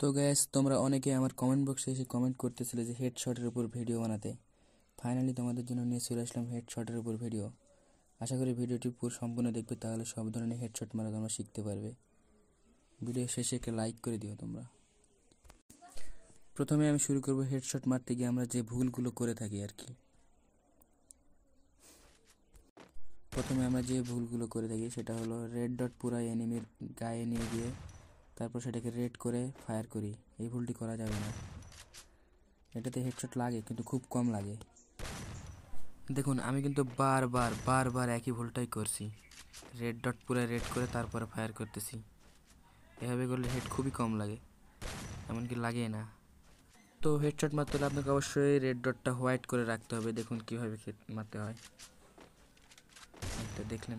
তো গ্যাস তোমরা অনেকে আমার কমেন্ট বক্সে এসে কমেন্ট করতেছিলে যে হেড শটের উপর ভিডিও বানাতে ফাইনালি তোমাদের জন্য নিয়ে চলে আসলাম হেড শটের উপর ভিডিও আশা করি ভিডিওটি পুরো সম্পূর্ণ দেখবে তাহলে সব ধরনের হেড শট মারা তোমরা শিখতে পারবে ভিডিও শেষে একটা লাইক করে দিও তোমরা প্রথমে আমি শুরু করবো হেড শট মারতে গিয়ে আমরা যে ভুলগুলো করে থাকি আর কি প্রথমে আমরা যে ভুলগুলো করে থাকি সেটা হলো রেড ডট পুরাই এনিমির গায়ে নিয়ে গিয়ে তারপর সেটাকে রেড করে ফায়ার করি এই ভুলটি করা যাবে না এটাতে হেডশট লাগে কিন্তু খুব কম লাগে দেখুন আমি কিন্তু বারবার বারবার একই ভুলটাই করছি রেড ডট পুরো রেড করে তারপরে ফায়ার করতেছি এভাবে করলে হেড খুবই কম লাগে এমনকি লাগে না তো হেডশট মারতে হলে আপনাকে অবশ্যই রেড ডটটা হোয়াইট করে রাখতে হবে দেখুন কীভাবে মারতে হয় তো দেখলেন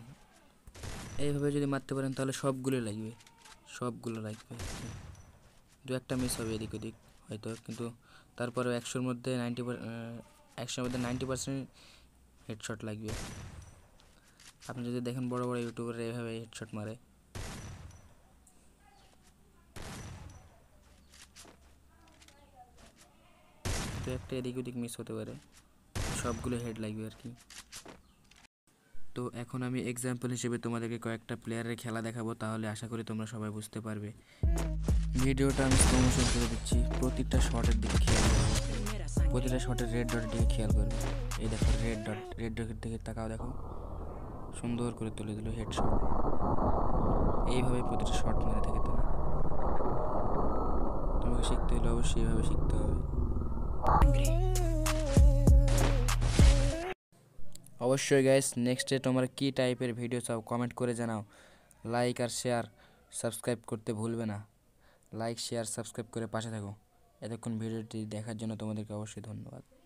এইভাবে যদি মারতে পারেন তাহলে সবগুলো লাগবে সবগুলো লাগবে দু একটা মিস হবে এদিক ওদিক হয়তো কিন্তু তারপরে একশোর মধ্যে নাইনটি একশোর মধ্যে নাইনটি পার্সেন্ট হেডশট লাগবে আপনি যদি দেখেন বড় বড় ইউটিউবার এভাবে হেডশট মারে দু একটা এদিক ওদিক মিস হতে পারে সবগুলো হেড লাগবে আর কি তো এখন আমি এক্সাম্পল হিসেবে তোমাদেরকে কয়েকটা প্লেয়ারের খেলা দেখাবো তাহলে আশা করি তোমরা সবাই বুঝতে পারবে ভিডিওটা আমি প্রমোশন করে দিচ্ছি প্রতিটা শটের দিকে খেয়াল করবে প্রতিটা শটের রেড ডটের দিকে খেয়াল করবে এই দেখো রেড ডট রেড ডটের দিকে তাকাও দেখো সুন্দর করে তুলে দিল হেড শট এইভাবে প্রতিটা শট মেরে থাকে তোমরা তোমাকে শিখতে হলে অবশ্যই এইভাবে শিখতে হবে অবশ্যই গাইস নেক্সটে তোমরা কি টাইপের ভিডিও চাও কমেন্ট করে জানাও লাইক আর শেয়ার সাবস্ক্রাইব করতে ভুলবে না লাইক শেয়ার সাবস্ক্রাইব করে পাশে থাকো এতক্ষণ ভিডিওটি দেখার জন্য তোমাদেরকে অবশ্যই ধন্যবাদ